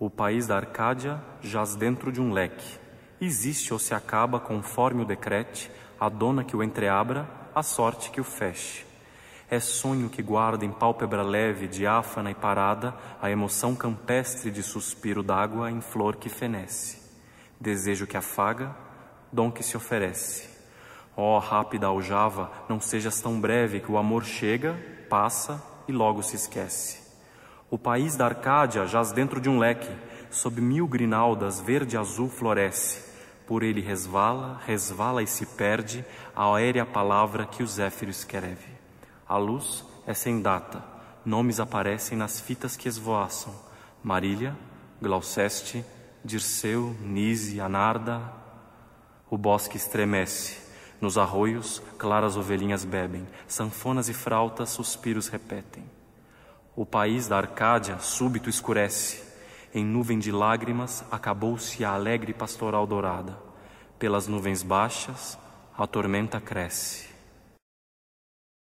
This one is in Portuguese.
O país da Arcádia jaz dentro de um leque. Existe ou se acaba conforme o decrete, a dona que o entreabra, a sorte que o feche. É sonho que guarda em pálpebra leve, diáfana e parada, a emoção campestre de suspiro d'água em flor que fenece. Desejo que afaga, dom que se oferece. Ó oh, rápida aljava, não sejas tão breve que o amor chega, passa e logo se esquece. O país da Arcádia jaz dentro de um leque, sob mil grinaldas verde-azul floresce. Por ele resvala, resvala e se perde a aérea palavra que o Zéfiro escreve. A luz é sem data, nomes aparecem nas fitas que esvoaçam. Marília, Glauceste, Dirceu, Nise, Anarda. O bosque estremece, nos arroios claras ovelhinhas bebem, sanfonas e frautas suspiros repetem. O país da Arcádia súbito escurece. Em nuvem de lágrimas acabou-se a alegre pastoral dourada. Pelas nuvens baixas a tormenta cresce.